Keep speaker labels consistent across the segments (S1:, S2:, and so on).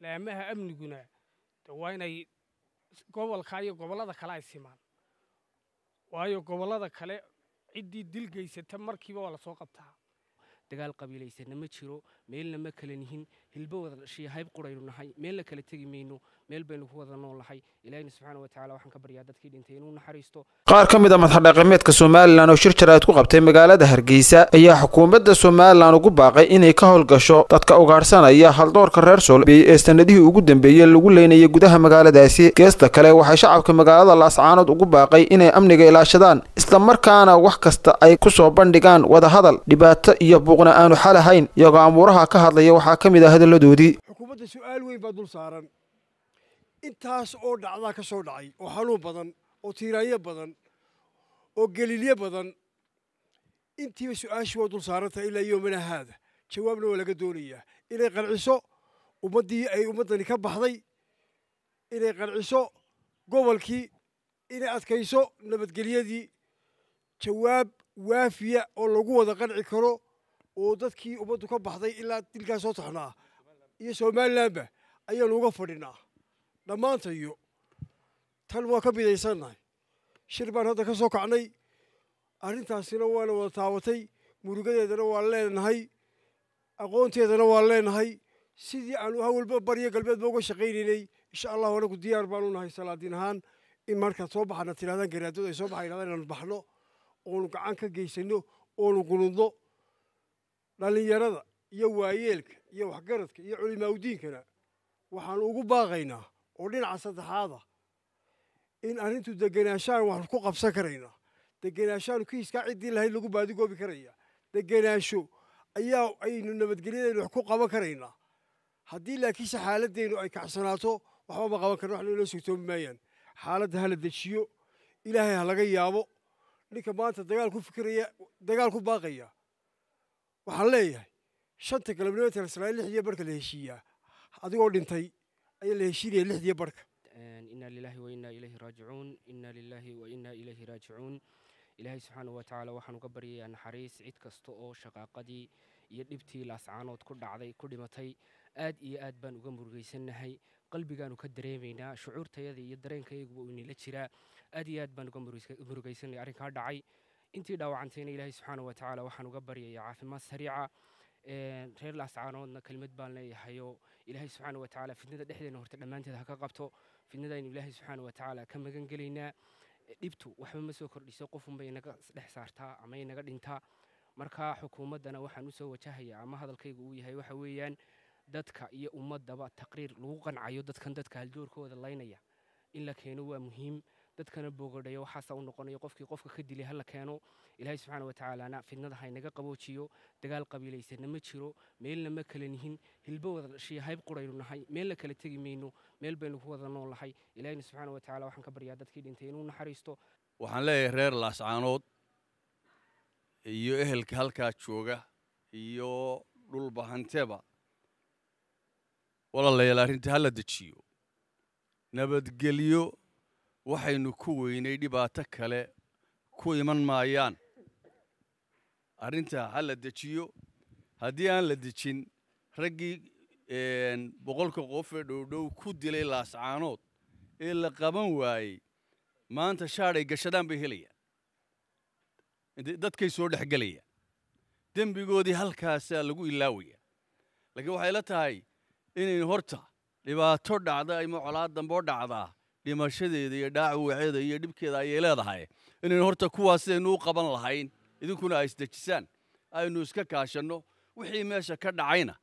S1: laamaha amniguna de waa inay gobolka iyo gobollada kale ay simaan waayo gobollada kale ciddii dil geysata markiiba waa la soo
S2: qabtaa dagaal qabiilaysana jiro meelna ma kalan yihin hilbo wadashiy hayb quraynu nahay meelna kala tegi mayno meel baynu ku wada noolnahay ilaahina subxaana watacaala waxaan ka baryaa dadkii dhintay
S3: inuu naxariisto qaar ka mid a ah madaxdhaqameedka somalilan oo shir jaraa'id ku qabtay magaalada hargeysa ayaa xukuumadda somalilan ugu baaqay inay ka howlgasho dadka ugaadhsanaya haldoorka reer soolbey ee sanadihii ugu dambeeyey lagu leynaya gudaha magaaladaasi geesta kale waxay shacabka magaalada laascaanood ugu baaqay inay amniga ilaashadaan isla markaana wax kasta ay ku soo bandhigaan wadahadal dhibaato iyo buq xuquuqna aanu xal ahayn iyagoo amuuraha ka hadlaya waxaa ka mid ah hadalladoodii xukuumadda su'aal weyn baa dul saaran intaas oo dhacdaa ka soo dhacay oo xanuun badan oo tiiraanyo badan oo gelilyo badan intiiba su-aashii waa dul saarantaha ilaa yoomana haada jawaabna waa laga doonayaa inay qanciso ummaddii ay ummaddani ka baxday inay qanciso gobolkii inay adkayso nabadgelyadii jawaab waafiya oo lagu wada qanci karo oo dadkii ummaddu ka baxday ilaa dilkaas soo taxnaa iyo somalilanba ayaanu uga fadhinaa dhammaantayo tan waa ka midaysannahay shir baan hadda ka soo kacnay arrintaasina waana wada taabatay murugadeedana waan leenahay aqoonteedana waan leenahay sidii aanu ha walba baryo galbeedba uga shaqaynaynay insha allahu anagu diyaar baanu nahay salaadiin ahaan in markaad soo baxana tirahdaan garaadood ay soo baxan yidhahdaan inaanu baxno oonu gacan ka geysano oonu gunudno dhallinyarada iyo waayeelka iyo waxgaradka iyo culimaaudiinkana waxaan ugu baaqaynaa oo dhinaca saddexaada ah, in arrintu degenaashaan waxnu ku qabsan karaynaa degenaanshaanu kiiskaa ciddii lahayd lagu baadigoobi karaya degenaasho ayaa aynu nabadgelyadeenu wax ku qaban karaynaa haddii laakiinse xaaladeenu ay kacsanaato waxba ma qaban karna wax nooloo sugtoomi maayaan xaaladda hala dejiyo ilaahay ha laga yaabo ninka maanta dagaal ku fikiraya dagaal ku baaqaya waxaan leeyahay shanta kilomitir sala lixdiiyo barhka la heshiiyaa adigoo dhintay ayaa la heshiinaya lixdiiyo barka
S2: inaa lilaahi wa innaa ilayhi raajicuun inaa lilaahi wa ilayhi raajicuun ilaahay subxaanau wa tacaala waxaan uga baryayaa naxariis cid kasta oo shaqaaqadii iyo dhibtii laascaanood ku dhacday ku dhimatay aad iyo aad baan uga murugaysanahay qalbigaanu ka dareemaynaa shucuurtayada iyo dareenkayaguba uu inila jiraa aad iyo aad baan uga murugaysanahay arrinkaa dhacay intii dhaawacantayna ilaahay subxaana wa tacaala waxaan uga baryaya caafimaad sariica reer laascaanoodna kelmad baan leeyahayo ilaahay subxaana wa tacaala fidnada dhexdeena horta dhammaanteed ha ka qabto fidnadaynu ilaahay subxaana wa tacaala ka magangelaynaa e, dhibtu waxba ma soo kordhiso qofunbay inaga dhex saartaa ama inaga dhintaa marka xukuumaddana waxaan usoo wajahaya ama hadalkayga uu yahay waxa weeyaan dadka iyo ummadaba taqriir lagu qancayo dadkan dadka haljoorkooda laynaya in la keeno waa muhiim dadkana bogadhayo waxaasa u noqonayo qofkii qofka ka dilay hala keeno ilaahay subxaana watacaalana fidnada haynaga qaboojiyo dagaal qabiilaysana ma jiro meelna ma kala nihin hilba wada wadashiya hayb quraynu nahay meelna kala tegi mayno meel baynu ku wada noolnahay ilaahayna subxaana watacala waxaan ka baryaa dadkii dhintay inuu naxariisto
S4: waxaan leeyahay reer laascaanood iyo ehelka halkaa jooga iyo dhulbahanteba walaalayaal arrinta hala dejiyo nabadgelyo waxaynu ku weynay dhibaato kale ku iman maayaan arrintaa ha la dejiyo haddii aan la dejin raggii boqolka qof ee dhowdhow ku dilay laascaanood ee la qaban waayey maanta shaadhay gashadaan bay helayaan dadkay soo dhex gelayaan dembigoodii halkaasaa lagu ilaawaya laakiin waxay la tahay inaynu horta dhibaato dhacda ama colaad damboo dhacdaa dhimashadeeda iyo dhaawaceeda iyo dhibkeeda ayay leedahay inaynu horta kuwaas sidaynu u qaban lahayn idinkuna ay isdejisaan aynu iska kaashanno wixii meesha ka dhacayna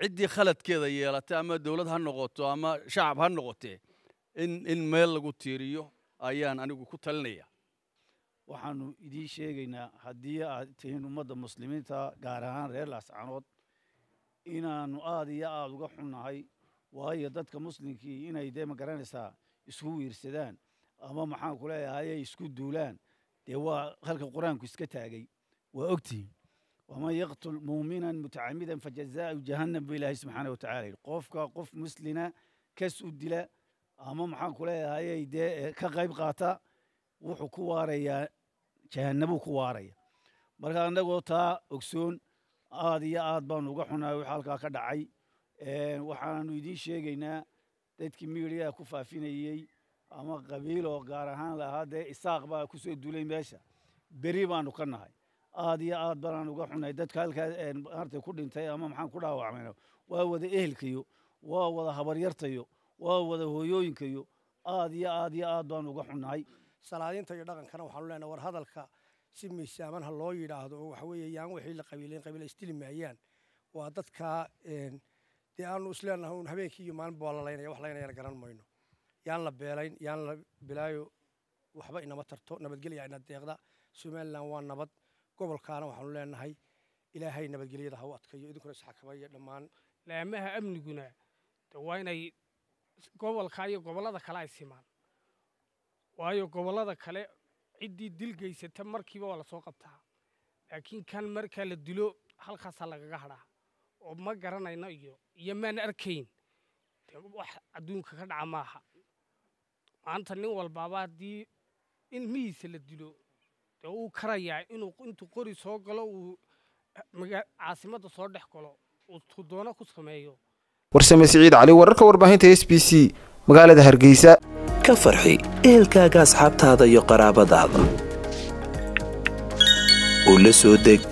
S4: ciddii khaladkeeda yeelatay ama dowlad ha noqoto ama shacab ha noqotee in in meel lagu tiiriyo ayaan anigu ku talinaya
S5: waxaanu idiin sheegaynaa haddii aad tihiin ummadda muslimiinta gaar ahaan reer laascanood inaannu aad iyo aada uga xunnahay waayo dadka muslimkii inay dee ma garanaysaa isku wiirsadaan ama maxaan ku leeyahay isku duulaan dee waa halka qur-aanku iska taagay waa ogtihin waman yaqtul muminan mutacamida fajazaau jahannam bu ilaahay subxaana watacaala yidhi qofka qof muslina kas u dila ama maxaan ku leeyahay dee eh, ka qayb qaata wuxuu ku waarayaa jahannabuu ku waaraya marka annagoo taa ogsoon aad iyo aad baanu uga xunahay waxa halkaa ka dhacay waxaanu idiin sheegaynaa dadkii miiliyaa ku faafinayey ama qabiiloo gaar ahaan lahaa dee isaaq baa ku soo duulay meesha beri baanu ka nahay aad iyo aad banaan uga xunay dadka halkaas maartay ku dhintay ama maxaan ku dhaawacmayna waa wada ehelkayo waa wada habaryartayo waa wada hooyooyinkayo aad iyo aad iyo aad baanu uga xunnahay salaadinta iyo dhaqankana waxaanu leenahay war hadalka si miisaaman ha loo yidhaahdo oo waxa weeye yaan wixii la
S1: qabiilayn qabiil isdili maayaan waa dadkaa dee aanu isleenahay un habeenkii iyo maalinba waa la laynaya wax garan mayno yaan la beelayn yaan la bilaayo waxba inama tarto nabadgelya ina deeqda somalilan waa nabad gobolkaana waxaanu leenahay ilaahay nabadgelyada ha u adkayo idinkuna isxakamaya dhammaan laamaha amniguna waa inay gobolka iyo gobollada kale ay simaan waayo gobollada kale ciddii dil geysata markiiba waa la soo qabtaa laakiin kan markaa la dilo halkaasaa lagaga hadhaa oo ma garanayno iyo iyo maan arkayn wax adduunka ka dhaca maaha maanta nin walbaaba haddii in mihiisa la dilo dee uu karayaa inuu intuu qori soo galo uu caasimadda soo dhex galo uu tudoono ku
S3: sameeyo warsame siciid cali wararka warbaahinta s b c magaalada hargeysa ka farxi ehelkaaga asxaabtaada iyo qaraabadaada
S5: u la soo deg